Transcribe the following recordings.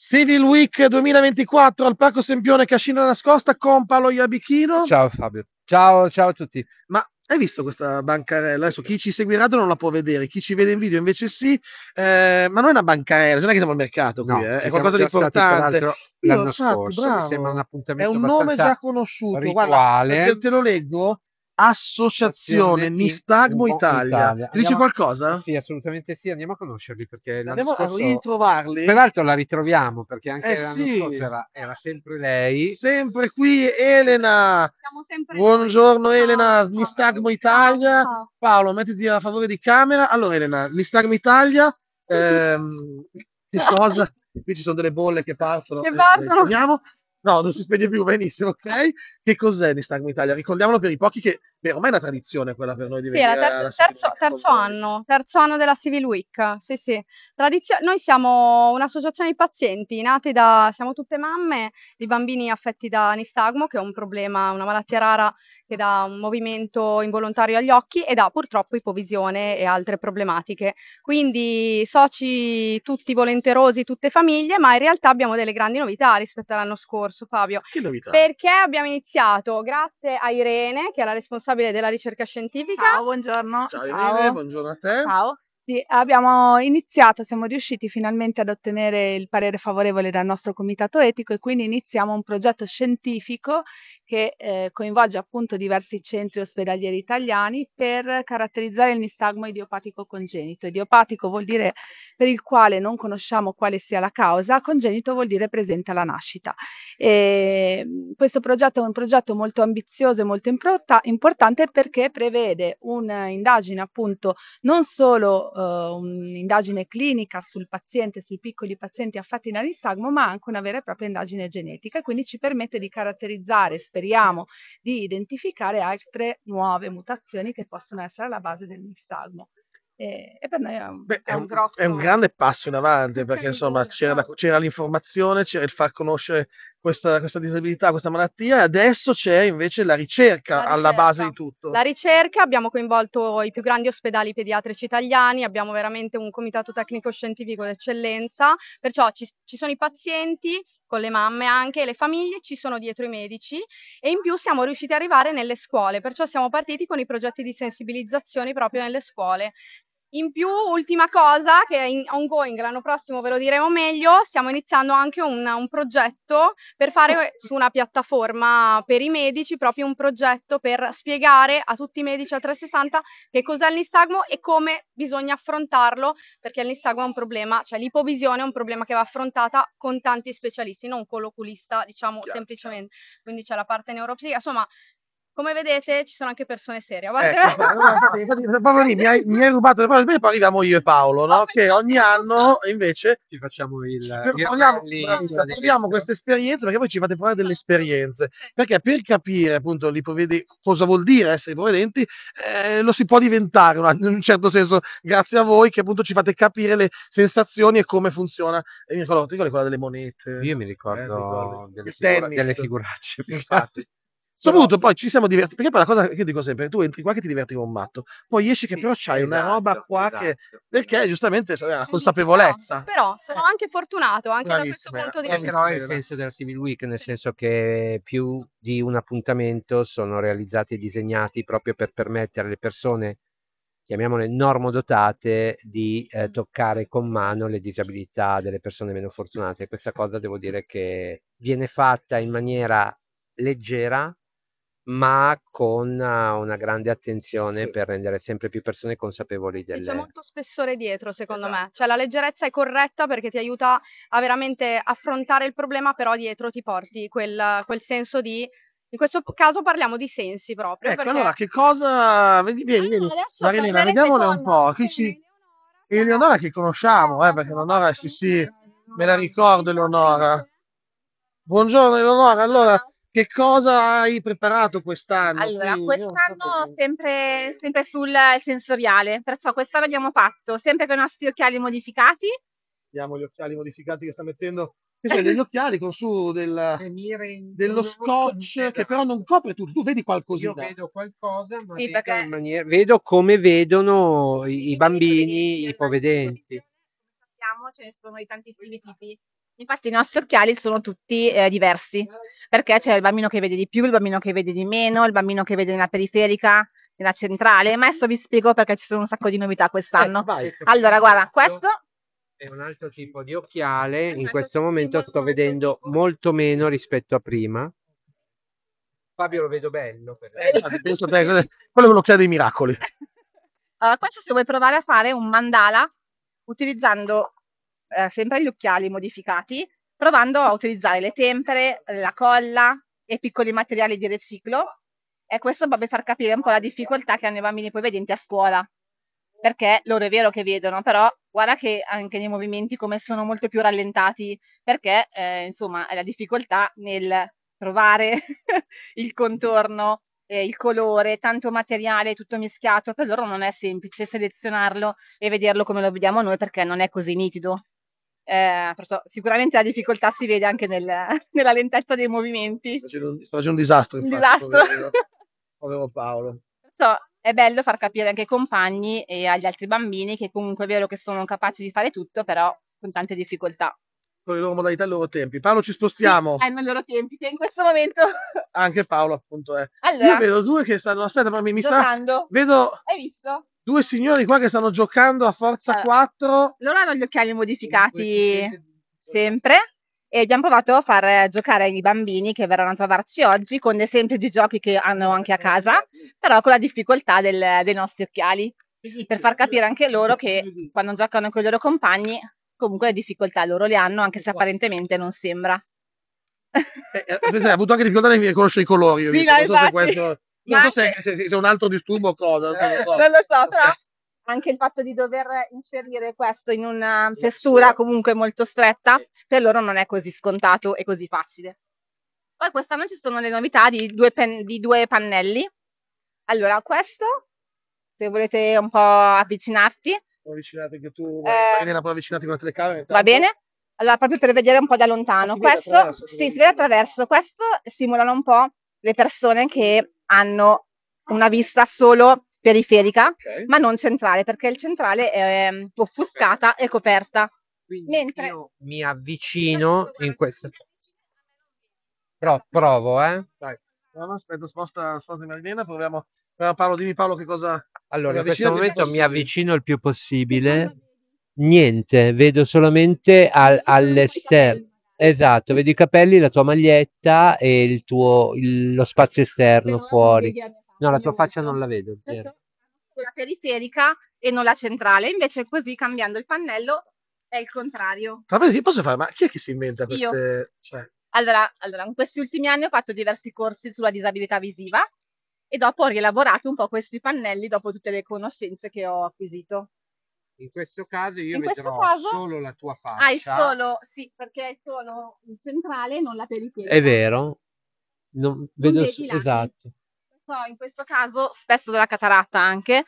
Civil Week 2024 al Parco Sempione Cascina Nascosta con Paolo Iabichino. Ciao Fabio. Ciao, ciao a tutti. Ma hai visto questa bancarella? Adesso chi ci seguirà non la può vedere, chi ci vede in video invece sì, eh, ma non è una bancarella, non è che siamo al mercato qui, no, eh, è qualcosa di importante. L'anno Io, scorso, fatto, mi sembra un appuntamento È un nome già conosciuto, rituale. guarda, te, te lo leggo, Associazione Nistagmo Italia. Italia. Ti dice qualcosa? Sì, assolutamente sì, andiamo a conoscerli perché andiamo scorso... a ritrovarli. Peraltro la ritroviamo perché anche eh, l'anno sì. scorso era, era, sempre lei. Sempre qui Elena. Sempre Buongiorno qui. Elena, no, Nistagmo no, Italia. No. Paolo, mettiti a favore di camera. Allora Elena, Nistagmo Italia. Ehm, che cosa? Qui ci sono delle bolle che partono. Che eh, eh, partono. Eh, No, non si spegne più, benissimo, ok? Che cos'è Nistagma Italia? Ricordiamolo per i pochi che, beh, ormai è una tradizione quella per noi di sì, venire Sì, terzo, terzo, terzo anno, terzo anno della Civil Week, sì sì. Tradizio- noi siamo un'associazione di pazienti, nate da, siamo tutte mamme di bambini affetti da nistagmo, che è un problema, una malattia rara che dà un movimento involontario agli occhi e dà purtroppo ipovisione e altre problematiche. Quindi soci tutti volenterosi, tutte famiglie, ma in realtà abbiamo delle grandi novità rispetto all'anno scorso, Fabio. Che novità? Perché abbiamo iniziato grazie a Irene, che è la responsabile della ricerca scientifica. Ciao, buongiorno. Ciao, Ciao. Irene, buongiorno a te. Ciao. Sì, abbiamo iniziato, siamo riusciti finalmente ad ottenere il parere favorevole dal nostro comitato etico e quindi iniziamo un progetto scientifico che eh, coinvolge appunto diversi centri ospedalieri italiani per caratterizzare il nistagmo idiopatico congenito. Idiopatico vuol dire per il quale non conosciamo quale sia la causa, congenito vuol dire presente alla nascita. E mm, questo progetto è un progetto molto ambizioso e molto importante perché prevede un'indagine appunto non solo eh, un'indagine clinica sul paziente, sui piccoli pazienti affetti da nistagmo, ma anche una vera e propria indagine genetica quindi ci permette di caratterizzare, speriamo, di identificare altre nuove mutazioni che possono essere alla base del nistagmo. E, per noi è un, Beh, è, un, grosso... è un, grande passo in avanti perché insomma c'era, la, esatto. c'era l'informazione, c'era il far conoscere questa, questa, disabilità, questa malattia, e adesso c'è invece la ricerca, la ricerca, alla base di tutto. La ricerca, abbiamo coinvolto i più grandi ospedali pediatrici italiani, abbiamo veramente un comitato tecnico-scientifico d'eccellenza, perciò ci, ci sono i pazienti, con le mamme anche, le famiglie, ci sono dietro i medici e in più siamo riusciti ad arrivare nelle scuole, perciò siamo partiti con i progetti di sensibilizzazione proprio nelle scuole, in più, ultima cosa che è in ongoing, l'anno prossimo ve lo diremo meglio, stiamo iniziando anche un, un progetto per fare su una piattaforma per i medici, proprio un progetto per spiegare a tutti i medici a 360 che cos'è il nistagmo e come bisogna affrontarlo, perché il nistagmo è un problema, cioè l'ipovisione è un problema che va affrontata con tanti specialisti, non con l'oculista, diciamo Chiaro. semplicemente. Quindi c'è la parte neuropsica, insomma come vedete ci sono anche persone serie. Ecco, infatti, lì mi hai, mi hai rubato le parole poi arriviamo io e Paolo, no? Oh, che esatto. ogni anno invece ci facciamo il... Proviamo questa esperienza perché voi ci fate provare delle esatto. esperienze, perché per capire appunto cosa vuol dire essere ipovedenti eh, lo si può diventare in un certo senso grazie a voi che appunto ci fate capire le sensazioni e come funziona. E mi ricordo, ti ricordo quella delle monete? Io mi ricordo eh, delle, figura, delle figuracce. Infatti. Soprattutto poi ci siamo divertiti, perché poi la cosa che io dico sempre, tu entri qua che ti diverti come un matto, poi esci che sì, però c'hai esatto, una roba qua esatto. che... perché giustamente è la consapevolezza. però sono anche fortunato, anche Bravissima, da questo punto di vista. Però nel senso della Civil Week, nel senso che più di un appuntamento sono realizzati e disegnati proprio per permettere alle persone chiamiamole normodotate, di eh, mm. toccare con mano le disabilità delle persone meno fortunate. Questa cosa devo dire che viene fatta in maniera leggera, ma con eh, una grande attenzione Sì. per rendere sempre più persone consapevoli Sì, c'è molto spessore dietro, secondo me. Esatto. Cioè, la leggerezza è corretta perché ti aiuta a veramente affrontare il problema, però dietro ti porti quel, quel senso di... In questo caso parliamo di sensi proprio, Ecco, allora, che cosa... Vedi, vieni, Ah, no, Marilena, vediamole un po'. Chi ci... Eleonora che conosciamo, eh, perché Eleonora, sì, sì, me la ricordo, Eleonora. Buongiorno, Eleonora. Allora, che cosa hai preparato quest'anno? Allora, Quindi, quest'anno sempre, sempre, sul sensoriale, perciò quest'anno abbiamo fatto sempre con i nostri occhiali modificati. Abbiamo gli occhiali modificati che sta mettendo cioè degli occhiali con su del, dello scotch che però non copre tutto. Tu vedi qualcosina. Io vedo qualcosa, ma sì, perché... maniera... vedo come vedono i, i bambini, i povedenti. Sappiamo, ce ne sono di tantissimi tipi. Infatti i nostri occhiali sono tutti eh, diversi, perché c'è il bambino che vede di più, il bambino che vede di meno, il bambino che vede nella periferica, nella centrale, ma adesso vi spiego perché ci sono un sacco di novità quest'anno. Eh, allora, guarda, questo è un altro tipo di occhiale, in esatto. questo momento sto vedendo molto meno rispetto a prima. Fabio lo vedo bello, per eh, esatto, Pensate, quello è l'occhiale dei miracoli. Allora, questo se vuoi provare a fare un mandala utilizzando eh, sempre gli occhiali modificati, provando a utilizzare le tempere, la colla e piccoli materiali di riciclo. E questo per far capire un po' la difficoltà che hanno i bambini poi vedenti a scuola. Perché loro è vero che vedono, però guarda che anche nei movimenti come sono molto più rallentati, perché eh, insomma è la difficoltà nel trovare il contorno, eh, il colore, tanto materiale, tutto mischiato, per loro non è semplice selezionarlo e vederlo come lo vediamo noi perché non è così nitido. Eh, sicuramente la difficoltà si vede anche nel, nella lentezza dei movimenti. Sto facendo un, disastro, infatti. disastro. Povero, povero Paolo. So, è bello far capire anche ai compagni e agli altri bambini che comunque è vero che sono capaci di fare tutto, però con tante difficoltà. Con le loro modalità e i loro tempi. Paolo, ci spostiamo. Sì, hanno i loro tempi, che in questo momento... Anche Paolo, appunto, è. Allora, Io vedo due che stanno... Aspetta, ma mi, mi sta... Vedo... Hai visto? due signori qua che stanno giocando a forza 4. Eh, loro hanno gli occhiali modificati sempre e abbiamo provato a far giocare ai bambini che verranno a trovarci oggi con dei semplici giochi che hanno anche a casa, però con la difficoltà del, dei nostri occhiali, per far capire anche loro che quando giocano con i loro compagni comunque le difficoltà loro le hanno, anche se apparentemente non sembra. Eh, eh ha avuto anche difficoltà nel riconoscere i colori, io sì, visto, no, so questo non so se, se, se, un altro disturbo o cosa, non lo so. non lo so, però anche il fatto di dover inserire questo in una fessura comunque molto stretta, per loro non è così scontato e così facile. Poi quest'anno ci sono le novità di due, pen, di due pannelli. Allora, questo, se volete un po' avvicinarti. Puoi avvicinarti anche tu, eh, Elena, puoi avvicinarti con la telecamera. Intanto. Va bene? Allora, proprio per vedere un po' da lontano. Si questo, si, si vede attraverso. Questo simulano un po' le persone che hanno una vista solo periferica, okay. ma non centrale, perché il centrale è ehm, offuscata okay. e coperta. Quindi Mentre... io mi avvicino in questo. Però provo, eh. Dai. Aspetta, sposta, sposta in linea, proviamo. Paolo, dimmi Paolo che cosa... Allora, in questo momento mi avvicino il più possibile. Niente, vedo solamente al, all'esterno. Esatto, vedi i capelli, la tua maglietta e il tuo, il- lo spazio esterno fuori. Eh, no, la tua faccia non la vedo, zero. la periferica e non la centrale, invece così cambiando il pannello è il contrario. Tra l'altro, io posso fare, ma chi è che si inventa Io. queste... Cioè, Allora, allora, in questi ultimi anni ho fatto diversi corsi sulla disabilità visiva e dopo ho rielaborato un po' questi pannelli dopo tutte le conoscenze che ho acquisito. In questo caso io in vedrò caso solo la tua faccia. Hai solo, sì, perché hai solo il centrale, e non la periferia. È vero. Non, vedo esatto. non so, esatto. So, in questo caso, spesso della cataratta anche,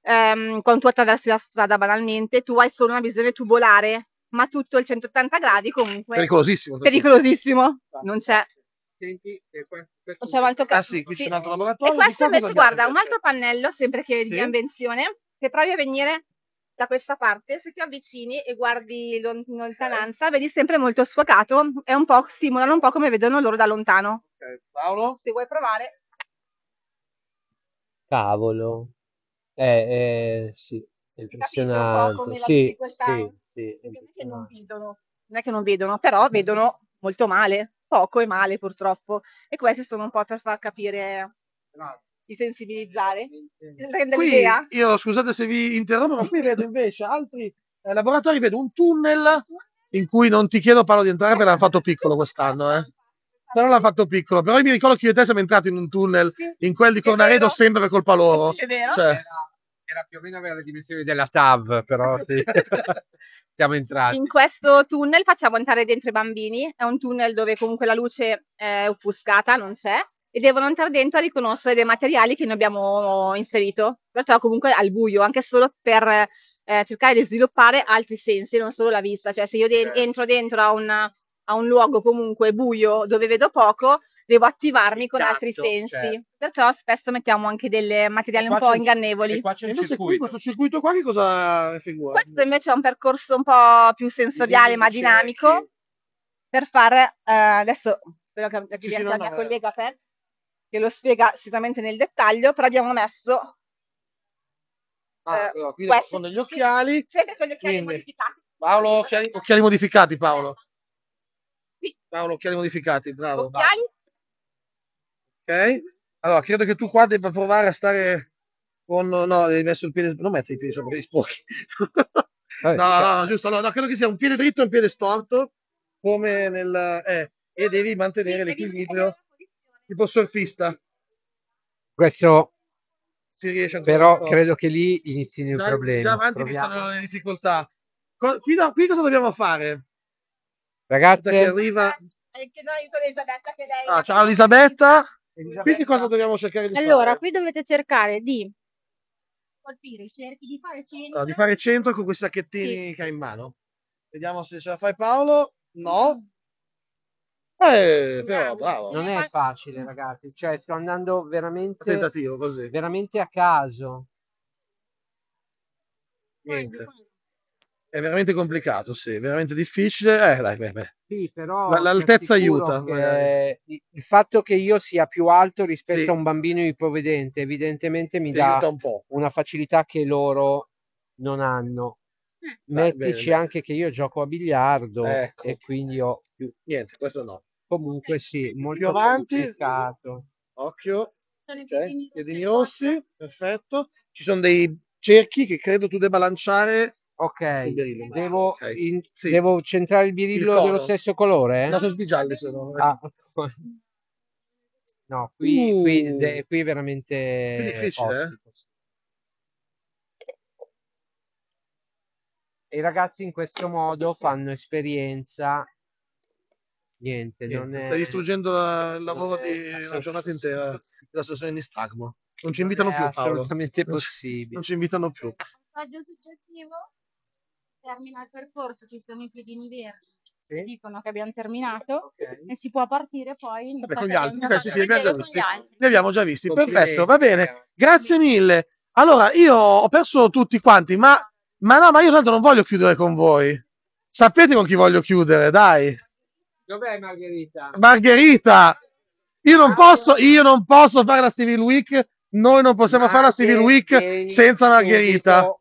okay. ehm, quando tu attraversi la strada banalmente, tu hai solo una visione tubolare, ma tutto il 180 gradi comunque. Pericolosissimo. Pericolosissimo. Non c'è. Senti, eh, questo, questo c'è un caso. Ah, sì, qui sì. c'è un altro laboratorio. E questo invece, guarda, un altro pannello, sempre che sì. di invenzione, che provi a venire da questa parte, se ti avvicini e guardi in lontananza, vedi sempre molto sfocato è un po' simulano un po' come vedono loro da lontano. Okay. Paolo? Se vuoi provare. Cavolo. Eh, eh sì, è impressionante. Sì, sì, sì, è impressionante. Non, non è che non vedono, però vedono molto male, poco e male purtroppo. E queste sono un po' per far capire... No di sensibilizzare? Rende qui, l'idea? Io scusate se vi interrompo, ma qui vedo invece altri eh, laboratori, vedo un tunnel in cui non ti chiedo parlo di entrare perché l'hanno fatto piccolo quest'anno, eh. Se non l'hanno fatto piccolo, però io mi ricordo che io e te siamo entrati in un tunnel, sì, in quel di Cornaredo, sempre per colpa loro. È vero? Cioè, era più o meno avere le dimensioni della TAV, però sì. siamo entrati. In questo tunnel facciamo entrare dentro i bambini, è un tunnel dove comunque la luce è offuscata, non c'è, e devono entrare dentro a riconoscere dei materiali che noi abbiamo inserito, perciò comunque al buio, anche solo per eh, cercare di sviluppare altri sensi, non solo la vista. Cioè se io de- certo. entro dentro a, una, a, un luogo comunque buio dove vedo poco, devo attivarmi con Tanto, altri esatto, sensi. Certo. Perciò spesso mettiamo anche dei materiali un po' un, ingannevoli. E qua c'è invece circuito. Qui, questo circuito qua che cosa figura? Questo invece è un percorso un po' più sensoriale ma dinamico. Che... Per fare eh, adesso spero che, che sì, sì, la mia no, collega aperta, eh che lo spiega sicuramente nel dettaglio, però abbiamo messo... Ah, eh, allora, questi, sono gli occhiali. Sempre con gli occhiali quindi, modificati. Paolo, occhiali, occhiali modificati, Paolo. Sì. Paolo, occhiali modificati, bravo. Occhiali. Bravo. Ok. Allora, credo che tu qua debba provare a stare con... No, devi messo il piede... Non metti i piedi sopra gli sporchi. Eh, no, no, eh. no, giusto. Allora, no, credo che sia un piede dritto e un piede storto, come nel... Eh, e devi mantenere l'equilibrio tipo surfista. Questo si riesce ancora però credo che lì inizino già, i problemi. Già avanti Proviamo. iniziano le difficoltà. Co- qui, no, qui, cosa dobbiamo fare? Ragazze, che arriva... Eh, ah, ciao Elisabetta. Elisabetta. Quindi cosa dobbiamo cercare di allora, fare? Allora, qui dovete cercare di colpire, cerchi di fare centro. Allora, ah, di fare centro con quei sacchettini sì. che hai in mano. Vediamo se ce la fai Paolo. No. Mm. Eh, però, bravo. Non è facile, ragazzi. Cioè, sto andando veramente, Tentativo, così. veramente a caso. Niente. È veramente complicato, sì, veramente difficile. Eh, dai, beh, beh. Sì, però L- l'altezza aiuta. Che... Il fatto che io sia più alto rispetto sì. a un bambino ipovedente, evidentemente mi Ti dà un una facilità che loro non hanno. Eh, Mettici bene, anche che io gioco a biliardo ecco. e quindi ho più... Niente, questo no. Comunque sì, molto avanti. complicato. Occhio, sono i piedini rossi, perfetto. Ci sono dei cerchi che credo tu debba lanciare Ok, birillo, devo, okay. In, sì. devo, centrare il birillo il dello stesso colore? Eh? No, sono tutti gialli. Sono. Eh. Ah. No, qui, uh. qui, qui, è veramente Più difficile. Eh? E i ragazzi in questo modo fanno esperienza Niente, Niente. non è... Stai distruggendo la, il lavoro di una giornata intera della situazione di Stagmo. Non ci invitano è più, assolutamente Paolo. possibile. Non ci invitano più. passaggio successivo termina il percorso, ci sono i piedini verdi. Sì. dicono che abbiamo terminato okay. e si può partire poi Vabbè, ecco, con gli altri. sì, sì, li, abbiamo visti. li abbiamo già visti. Perfetto, va bene. Grazie mille. Allora, io ho perso tutti quanti, ma, ma no, ma io tanto non voglio chiudere con voi. Sapete con chi voglio chiudere, dai. Dov'è Margherita? Margherita! Io non, ah. posso, io non posso fare la Civil Week, noi non possiamo fare la Civil Week senza Margherita.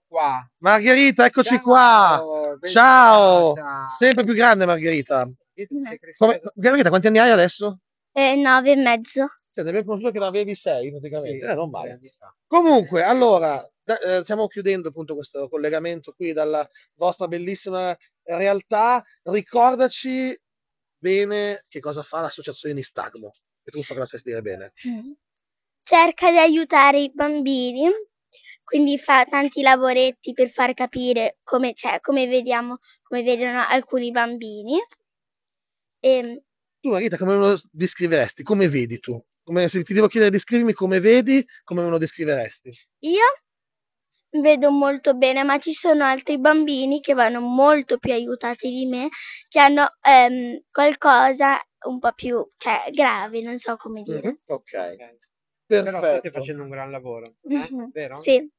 Margherita, eccoci Ciao, qua. Ciao. Sempre più grande Margherita. Come, Margherita, quanti anni hai adesso? Eh, nove e mezzo. Cioè, ti abbiamo conosciuto che ne avevi sei praticamente, sì, eh, non male. Comunque, allora, eh, stiamo chiudendo appunto questo collegamento qui dalla vostra bellissima realtà. Ricordaci bene che cosa fa l'associazione Nistagmo, che tu so che la sai dire bene. Mm. Cerca di aiutare i bambini, quindi fa tanti lavoretti per far capire come, cioè, come, vediamo, come vedono alcuni bambini. E... Ehm, tu Marita, come lo descriveresti? Come vedi tu? Come, se ti devo chiedere di scrivermi come vedi, come me lo descriveresti? Io vedo molto bene, ma ci sono altri bambini che vanno molto più aiutati di me, che hanno ehm, qualcosa un po' più cioè, grave, non so come mm, dire. Mm-hmm. Ok. Perfetto. Però state facendo un gran lavoro, eh? mm-hmm. vero? Sì.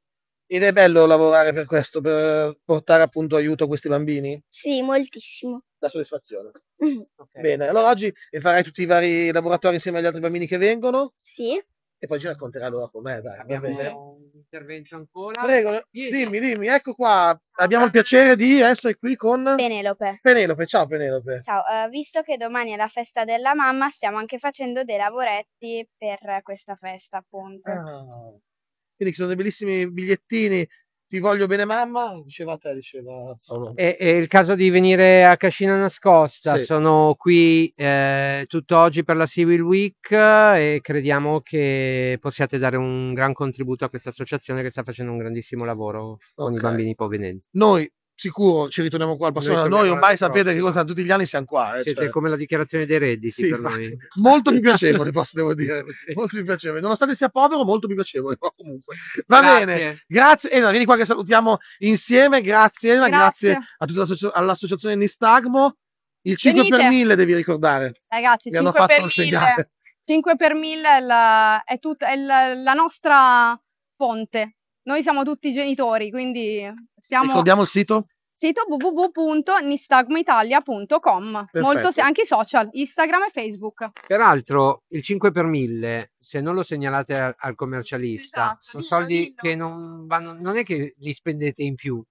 Ed è bello lavorare per questo, per portare appunto aiuto a questi bambini? Sì, moltissimo. La soddisfazione. Mm-hmm. Okay. Bene, allora oggi farai tutti i vari laboratori insieme agli altri bambini che vengono? Sì e poi ci racconterà allora com'è. Dai, Abbiamo un intervento ancora. Prego, dimmi, dimmi, ecco qua. Abbiamo il piacere di essere qui con Penelope. Penelope, ciao Penelope. Ciao, uh, visto che domani è la festa della mamma, stiamo anche facendo dei lavoretti per questa festa, appunto. Ah. Quindi ci sono dei bellissimi bigliettini ti voglio bene mamma, diceva a te, diceva Paolo. È, è, il caso di venire a Cascina Nascosta, sì. sono qui eh, tutto per la Civil Week e crediamo che possiate dare un gran contributo a questa associazione che sta facendo un grandissimo lavoro okay. con i bambini ipovedenti. Noi sicuro ci ritorniamo qua al Barcellona. Noi, noi ormai sapete però. che tutti gli anni siamo qua. Eh, cioè. come la dichiarazione dei redditi sì, per noi. Molto più piacevole, posso devo dire. Molto più piacevole. Nonostante sia povero, molto più piacevole. comunque. Va grazie. bene, grazie. Elena, eh, vieni qua che salutiamo insieme. Grazie Elena, grazie, grazie a tutta l'associ- all'associazione Nistagmo. Il 5 Venite. per 1000 devi ricordare. Ragazzi, Mi 5 per 1000. 5 per 1000 è, la, è, tut- è la, la nostra fonte noi siamo tutti genitori, quindi siamo... Ricordiamo il sito? Sito www.nistagmaitalia.com. Molto se- anche i social, Instagram e Facebook. Peraltro, il 5 per 1000, se non lo segnalate al, al commercialista, esatto, sono dillo, soldi dillo. che non vanno... Non è che li spendete in più,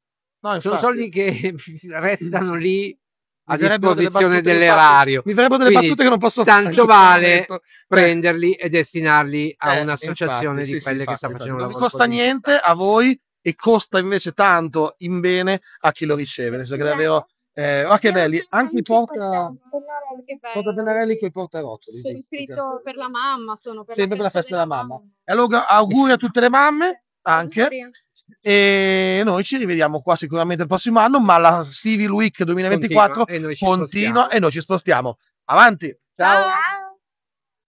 No, sono soldi che restano lì a disposizione dell'erario. Mi farebbero delle Quindi, battute che non posso tanto fare. Tanto vale prenderli e destinarli a eh, un'associazione infatti, di sì, quelle sì, che infatti, sta infatti. facendo Non costa niente a voi e costa invece tanto in bene a chi lo riceve. Nel senso che davvero. Eh, ah, che belli! Anche i porta, porta pennarelli che porta rotoli. Sono iscritto per la mamma, sono per Sempre la per la festa della mamma. mamma. E allora auguri a tutte le mamme, anche. E noi ci rivediamo qua sicuramente il prossimo anno, ma la Civil Week 2024 continua, continua e, noi e noi ci spostiamo. Avanti! Ciao.